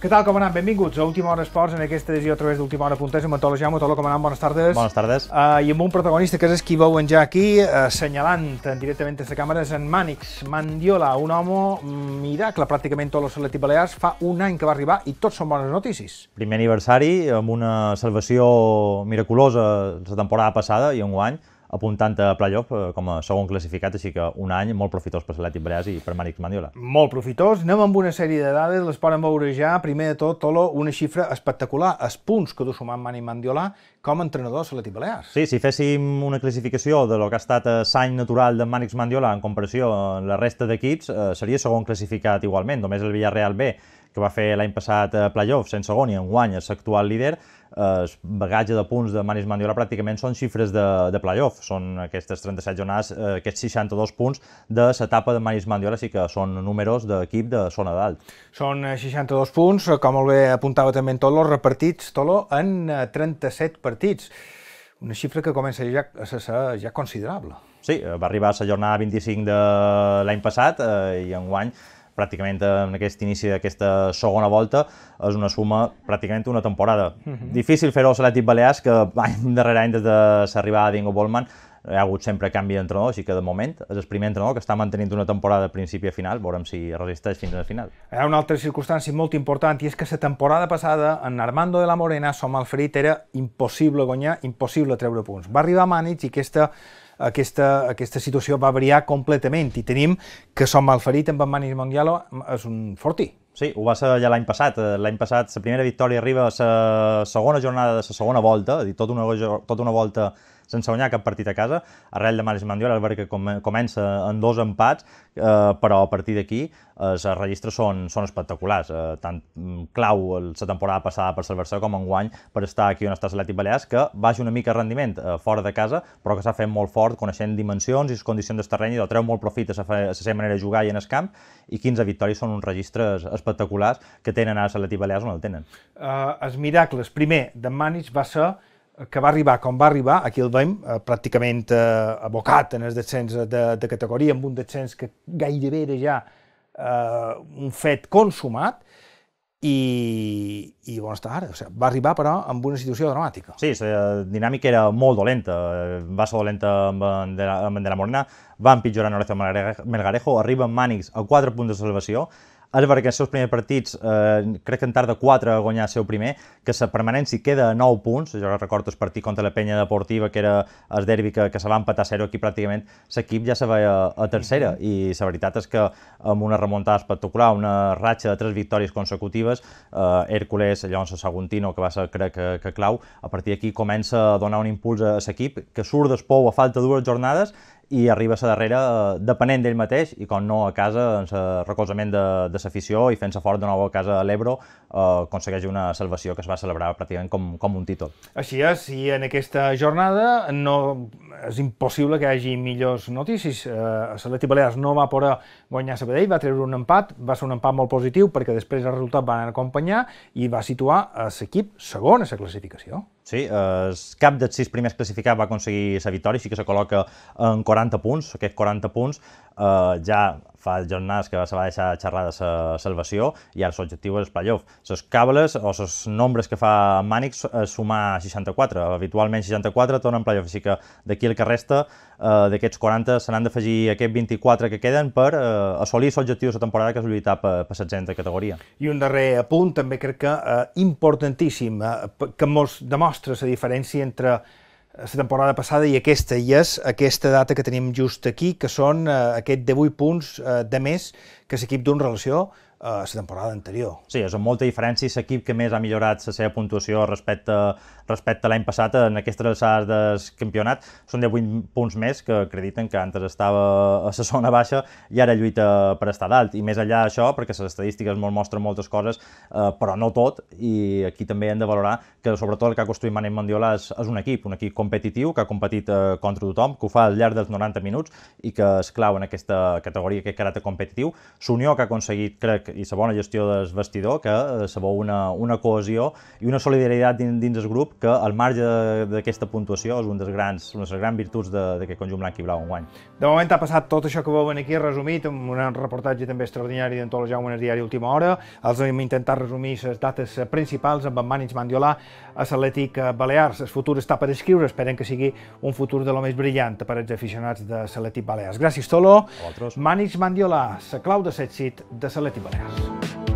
Què tal, com anem? Benvinguts a Última Hora Esports, en aquesta edició a través d'Última Hora Puntes, amb en Jaume. Tola, com anem? Bones tardes. Bones tardes. Uh, I amb un protagonista que és el qui veuen ja aquí, assenyalant eh, uh, directament des de càmeres, en Mànix Mandiola, un home miracle pràcticament tot el selectiu Balears, fa un any que va arribar i tots són bones notícies. Primer aniversari, amb una salvació miraculosa la temporada passada i un guany, apuntant a playoff eh, com a segon classificat, així que un any molt profitós per l'Atlètic Balears i per Màric Mandiola. Molt profitós. Anem amb una sèrie de dades, les poden veure ja. Primer de tot, Tolo, una xifra espectacular, els punts que du sumant Mani Mandiola com a entrenador de l'Atlètic Balears. Sí, si féssim una classificació de lo que ha estat l'any eh, natural de Màric Mandiola en comparació amb la resta d'equips, eh, seria segon classificat igualment, només el Villarreal B que va fer l'any passat a eh, playoff, sense segon i en guany és actual líder, el eh, bagatge de punts de Manis Mandiola pràcticament són xifres de, de playoff, són aquestes 37 jornades, eh, aquests 62 punts de l'etapa de Manis Mandiola, sí que són números d'equip de zona dalt. Són 62 punts, com molt bé apuntava també en Tolo, repartits, Tolo, en 37 partits. Una xifra que comença ja a ser ja considerable. Sí, va arribar a la jornada 25 de l'any passat eh, i en guany pràcticament en aquest inici d'aquesta segona volta, és una suma pràcticament una temporada. Mm -hmm. Difícil fer-ho a l'Atlètic Balears, que any darrere any des de l'arribada d'Ingo Bollman, hi ha hagut sempre canvi d'entrenador, així que de moment és el primer entrenador que està mantenint una temporada de principi a final, veurem si resisteix fins al final. Hi ha una altra circumstància molt important, i és que la temporada passada en Armando de la Morena, som al Ferit, era impossible guanyar, impossible treure punts. Va arribar Manich i aquesta aquesta, aquesta situació va variar completament i tenim que som ferit amb en Manis Mongialo és un fortí. Sí, ho va ser ja l'any passat. L'any passat la primera victòria arriba a la segona jornada de la segona volta, és a dir, tota una, tota una volta sense guanyar cap partit a casa. Arrel de Maris Mandiola, el que comença en dos empats, eh, però a partir d'aquí eh, els registres són, són espectaculars. Eh, tant clau la temporada passada per salvar-se com en guany per estar aquí on està l'Atlètic Balears, que baix una mica rendiment eh, fora de casa, però que s'ha fet molt fort, coneixent dimensions i les condicions del terreny, i del treu molt profit a la seva manera de jugar i en el camp, i 15 victòries són uns registres espectaculars que tenen ara l'Atlètic Balears on el tenen. Uh, els miracles. Primer, de Manis va ser que va arribar com va arribar, aquí el veiem eh, pràcticament eh, abocat en el descens de, de categoria, amb un descens que gairebé era ja eh, un fet consumat, i, i on està ara? O sigui, va arribar, però, amb una situació dramàtica. Sí, la eh, dinàmica era molt dolenta. Eh, va ser dolenta amb Bandera, amb Bandera Morena, va empitjorar Horacio Melgarejo, arriba en Mànix a 4 punts de salvació, és perquè els seus primers partits eh, crec que en tarda 4 a guanyar el seu primer, que la permanència queda a 9 punts, jo recordo el partit contra la penya deportiva, que era el derbi que, que se va empatar 0 aquí pràcticament, l'equip ja se va a, eh, a tercera, i la veritat és que amb una remuntada espectacular, una ratxa de tres victòries consecutives, eh, Hércules, llavors Tino, que va ser crec que, que clau, a partir d'aquí comença a donar un impuls a l'equip, que surt d'espou a falta de dues jornades, i arriba a la darrera eh, depenent d'ell mateix i com no a casa en doncs, el eh, recolzament de, de l'afició i fent-se fort de nou a casa a l'Ebro eh, aconsegueix una salvació que es va celebrar pràcticament com, com un títol. Així és, i en aquesta jornada no, és impossible que hi hagi millors notícies. Eh, Atleti Balears no va poder guanyar Sabadell, va treure un empat, va ser un empat molt positiu perquè després el resultat va a acompanyar i va situar l'equip segon a la classificació. Sí, eh, cap dels sis primers classificats va aconseguir la victòria, així que se col·loca en 40 punts. Aquests 40 punts eh, ja fa jornades que se va deixar de la salvació i ara l'objectiu és el playoff. Les cables o els nombres que fa Mànix sumar 64, habitualment 64 tornen playoff, així que d'aquí el que resta eh, d'aquests 40 se n'han d'afegir aquests 24 que queden per eh, assolir l'objectiu de la temporada que és lluitar per, per la categoria. I un darrer apunt també crec que eh, importantíssim, eh, que mos demostra la diferència entre la temporada passada i aquesta, i és aquesta data que tenim just aquí, que són eh, aquest 18 punts eh, de més que l'equip d'una relació a eh, la temporada anterior. Sí, és amb molta diferència i l'equip que més ha millorat la seva puntuació respecte, respecte a l'any passat en aquestes alçades del campionat són 18 punts més que acrediten que antes estava a la zona baixa i ara lluita per estar dalt. I més enllà d'això, perquè les estadístiques molt mostren moltes coses, eh, però no tot, i aquí també hem de valorar que sobretot el que ha construït Manet Mandiola és, és un equip, un equip competitiu que ha competit eh, contra tothom, que ho fa al llarg dels 90 minuts i que es clau en aquesta categoria, aquest caràcter competitiu. L'unió que ha aconseguit, crec, i la bona gestió del vestidor que eh, se veu una, una cohesió i una solidaritat dins, dins el grup que al marge d'aquesta puntuació és un dels grans, una de les grans virtuts d'aquest conjunt blanc i blau enguany. De moment ha passat tot això que veuen aquí resumit amb un reportatge també extraordinari d'en Tolo Jaume en el diari Última Hora. Els hem intentat resumir les dates principals amb en Manis Mandiolà, l'Atlètic Balears. El futur està per escriure, esperen que sigui un futur de lo més brillant per als aficionats de l'Atlètic Balears. Gràcies, Tolo. Manis Mandiolà, la clau de set de l'Atlètic Balears. podcast.